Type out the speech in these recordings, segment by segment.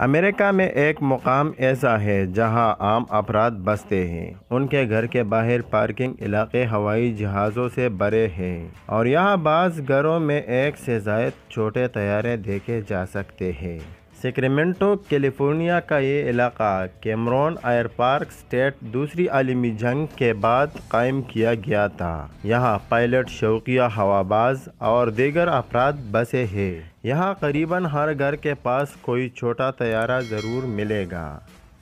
America में एक मुकाम ऐसा है जहां आम अफराद बसते हैं उनके घर के बाहर पार्किंग इलाके हवाई जहाज़ों से भरे हैं और यहां बाज़ घरों में एक से जायद छोटे तैयारे देखे जा सकते हैं सेक्रेमेंटो कैलिफोर्निया का ये इलाका कैमरॉन आयर पार्क स्टेट दूसरी आलमी जंग के बाद कायम किया गया था यहाँ पायलट शौकिया हवाबाज और दीगर अफराद बसे हैं यहाँ करीबन हर घर के पास कोई छोटा तैयारा ज़रूर मिलेगा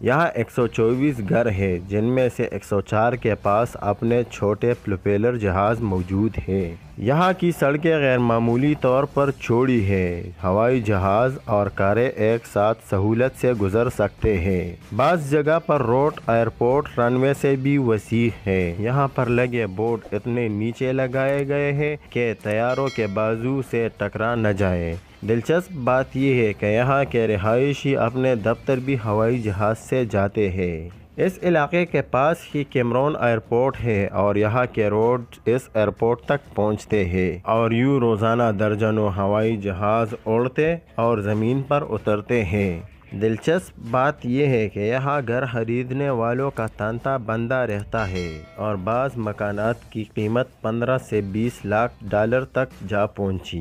यहाँ 124 घर हैं जिनमें से 104 के पास अपने छोटे प्रोपेलर जहाज़ मौजूद हैं यहाँ की सड़कें गैर मामूली तौर पर छोड़ी हैं हवाई जहाज़ और कारें एक साथ सहूलत से गुजर सकते हैं बस जगह पर रोड एयरपोर्ट रनवे से भी वसी है यहाँ पर लगे बोर्ड इतने नीचे लगाए गए हैं कि तैयारों के बाजू से टकरा न जाए दिलचस्प बात यह है कि यहाँ के रिहायशी अपने दफ्तर भी हवाई जहाज़ से जाते हैं इस इलाके के पास ही कैमरोन एयरपोर्ट है और यहाँ के रोड इस एयरपोर्ट तक पहुँचते हैं और यूँ रोज़ाना दर्जनों हवाई जहाज़ उड़ते और ज़मीन पर उतरते हैं दिलचस्प बात यह है कि यहाँ घर खरीदने वालों का तांता बंदा रहता है और बाज़ मकानात की कीमत 15 से 20 लाख डॉलर तक जा पहुँची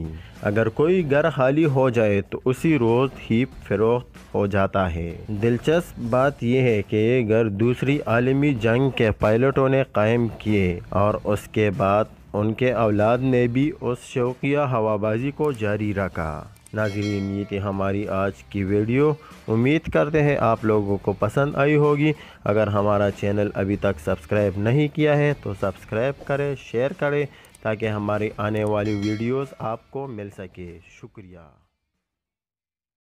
अगर कोई घर खाली हो जाए तो उसी रोज़ ही फरोख्त हो जाता है दिलचस्प बात यह है कि ये घर दूसरी आलमी जंग के पायलटों ने कायम किए और उसके बाद उनके औलाद ने भी उस शौकिया हवाबाजी को जारी रखा नाजरीन ये थी हमारी आज की वीडियो उम्मीद करते हैं आप लोगों को पसंद आई होगी अगर हमारा चैनल अभी तक सब्सक्राइब नहीं किया है तो सब्सक्राइब करें शेयर करें ताकि हमारी आने वाली वीडियोस आपको मिल सके शुक्रिया